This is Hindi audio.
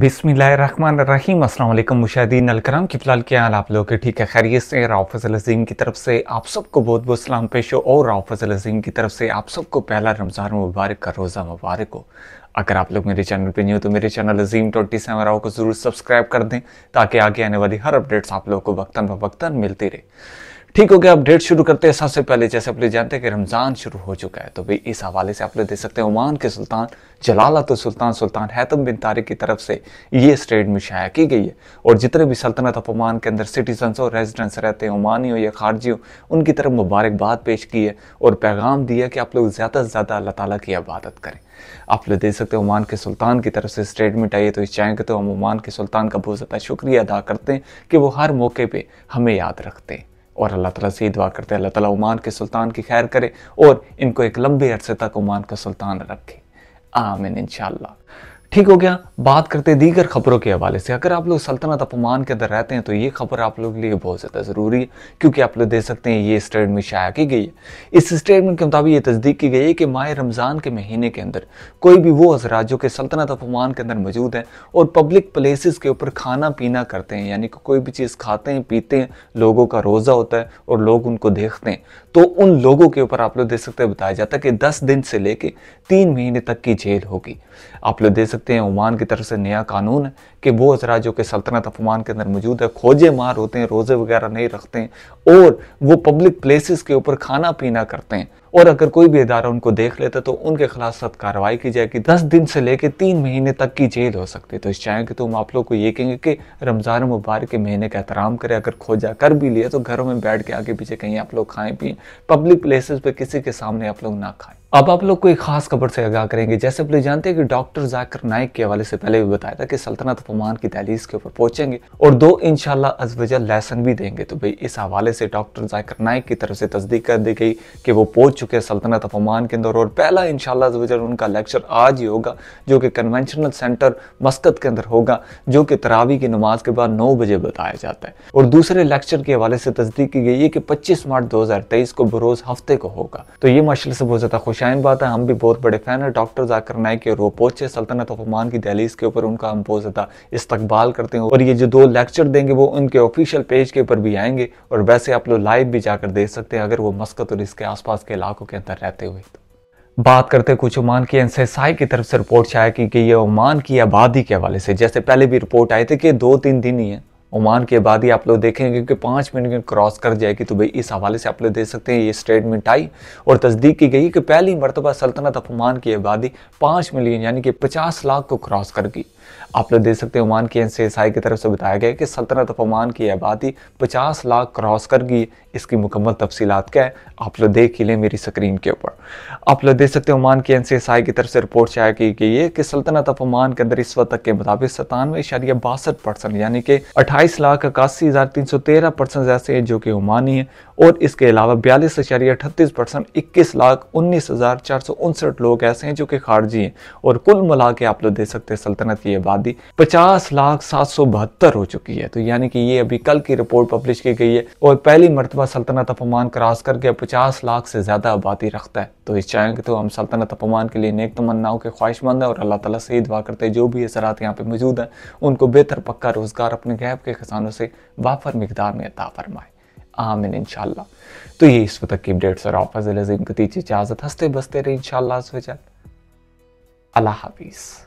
बिसमीम अल्लाम मुशादीन अलकराम की फ़िलहाल क्या हाल आप लोग ठीक है खैरियत से फज़ल अज़ीम की तरफ से आप सबको बहुत बहुत सलाम पेश हो और राफज अज़ीम की तरफ से आप सबको पहला रमज़ान मुबारक का रोज़ा मुबारक हो अगर आप लोग मेरे चैनल पर नहीं हो तो मेरे channel Azeem twenty seven Rao को ज़रूर सब्सक्राइब कर दें ताकि आगे आने वाली हर अपडेट्स आप लोगों को वक्ता ब वक्ता मिलती रहे ठीक हो गया अपडेट शुरू करते हैं सबसे पहले जैसे आप लोग जानते हैं कि रमज़ान शुरू हो चुका है तो भाई इस हवाले से आप लोग देख सकते हैं ओमान के सुल्तान तो सुल्तान सुल्तान हैतम बिन तारिक की तरफ से ये स्टेट में शाया की गई है और जितने भी सल्तनत ऑफ ओमान के अंदर सिटीजन और रेजिडेंट्स रहते हैं ओमानी हो या खारजी हो उनकी तरफ मुबारकबाद पेश की है और पैगाम दिया कि आप लोग ज़्यादा से ज़्यादा अल्लाह ताली की इबादत करें आप लोग देख सकते हैं ओमान के सुल्तान की तरफ से स्टेटमेंट आई है तो इस चाहेंगे तो हम ओमान के सुल्तान का बहुत ज़्यादा शुक्रिया अदा करते हैं कि वो हर मौके पर हमें याद रखते हैं और अल्लाह ताला से ही दुआ करते हैं अल्लाह ताला ओमान के सुल्तान की खैर करे और इनको एक लंबे अरसे तक ओमान का सुल्तान रखे आमिन इन ठीक हो गया बात करते दीगर खबरों के हवाले से अगर आप लोग सल्तनत अपमान के अंदर रहते हैं तो ये खबर आप लोग के लिए बहुत ज़्यादा ज़रूरी है क्योंकि आप लोग देख सकते हैं ये स्टेटमेंट शाया की गई है इस स्टेटमेंट के मुताबिक ये तस्दीक की गई है कि माह रमज़ान के महीने के अंदर कोई भी वो हजरा जो कि सल्तनत अपमान के अंदर मौजूद है और पब्लिक प्लेस के ऊपर खाना पीना करते हैं यानी कि कोई भी चीज़ खाते हैं पीते हैं लोगों का रोज़ा होता है और लोग उनको देखते हैं तो उन लोगों के ऊपर आप लोग देख सकते हैं बताया जाता है कि दस दिन से लेके तीन महीने तक की जेल होगी आप लोग देख सकते देखते हैं ओमान की तरफ से नया कानून है कि वो हजरा जो कि सल्तनत अफमान के अंदर मौजूद है खोजे मार होते हैं रोज़े वगैरह नहीं रखते हैं और वो पब्लिक प्लेसेस के ऊपर खाना पीना करते हैं और अगर कोई भी इदारा उनको देख लेता तो उनके खिलाफ सख्त कार्रवाई की जाएगी दस दिन से लेकर तीन महीने तक की जेल हो सकती है तो इस चाहे कि तुम आप लोग को ये कहेंगे कि रमज़ान मुबारक के महीने का एहतराम करें अगर खोजा कर भी लिया तो घरों में बैठ के आगे पीछे कहीं आप लोग खाएं पिए पब्लिक प्लेसेस पे किसी के सामने आप लोग ना खाएं अब आप लोग कोई खास खबर से आगाह करेंगे जैसे आप लोग जानते हैं कि डॉक्टर जाकर नाइक के हवाले से पहले भी बताया था कि सल्तनत फमान की तहलीस के ऊपर पहुंचेंगे और दो इनशाला अजवजा लेसन भी देंगे तो भाई इस हवाले से डॉक्टर जाकर नाइक की तरफ से तस्दीक कर दी गई कि वो पहुंच चुके हैं सल्तनत ऑफ ओमान के अंदर और पहला इन शजर उनका लेक्चर आज ही होगा जो कि कन्वेंशनल सेंटर मस्कत के अंदर होगा जो कि तरावी की नमाज के बाद नौ बजे बताया जाता है और दूसरे लेक्चर के हवाले से तस्दीक की गई है कि पच्चीस मार्च दो हज़ार तेईस को बरोज़ हफ्ते को होगा तो ये माशा से बहुत ज़्यादा खुशाइन बात है हम भी बहुत बड़े फ़ैन है डॉक्टर जाकर नायक के रो रोपोचे सल्तनत ऑफ ओमान की दहलीस के ऊपर उनका हम बहुत ज़्यादा इस्तकबाल करते हैं और ये जो दो लेक्चर देंगे वो उनके ऑफिशियल पेज के ऊपर भी आएंगे और वैसे आप लोग लाइव भी जाकर देख सकते हैं अगर वो मस्कत और इसके आसपास के इलाकों के अंदर रहते हुए बात करते कुछ ओमान की एनसीएसआई की तरफ से रिपोर्ट से आया कि, कि ये ओमान की आबादी के हवाले से जैसे पहले भी रिपोर्ट आई थी कि दो तीन दिन ही है ओमान की आबादी आप लोग देखेंगे कि पाँच मिनट में क्रॉस कर जाएगी तो भाई इस हवाले से आप लोग देख सकते हैं ये स्टेटमेंट आई और तस्दीक की गई कि पहली मरतबा सल्तनत ऑफ ओमान की आबादी पाँच मिलियन यानी कि पचास लाख को क्रॉस कर गई आप लोग देख सकते हैं ओमान की एन की तरफ से बताया गया कि सल्तनत ऑफ ओमान की आबादी पचास लाख क्रॉस कर गई इसकी मुकम्मल तफसीत क्या है आप लोग देख ही लें मेरी स्क्रीन के ऊपर आप लोग देख सकते हैं ओमान की एन की तरफ से रिपोर्ट शाया की गई है कि सल्तनत ऑफ ओमान के अंदर इस वक्त के मुताबिक सतानवे इशारिया बासठ परसेंट यानी कि अट्ठाईस लाख इक्यासी हज़ार तीन सौ तेरह परसेंट ऐसे हैं जो कि ओमानी हैं और इसके अलावा बयालीस इशारिया अठतीस परसेंट इक्कीस लाख उन्नीस हज़ार चार सौ उनसठ लोग ऐसे हैं जो कि खारजी हैं और कुल मिला के आप लोग देख सकते हैं सल्तनत की आबादी पचास लाख सात सौ बहत्तर हो चुकी है तो यानी कि ये अभी कल की रिपोर्ट पब्लिश की गई है और पहली मरतबा सल्तनत अपमान क्रॉस करके पचास लाख से ज़्यादा आबादी रखता है तो इस चैनल के तो हम सल्तनत अपमान के लिए नेक तमन्नाओं के ख्वाहिशमंद है और अल्लाह तला से दुआ करते हैं जो भी असरात यहाँ पे मौजूद हैं उनको बेहतर पक्का रोज़गार अपने गैब के खजानों से वाफर मकदार में अता फरमाए आमिन इन शाह तो ये इस वक्त की अपडेट्स और ऑफर्स अजीम इजाज़त हंसते बसते रहे इन शाह अल्लाह हाफिज़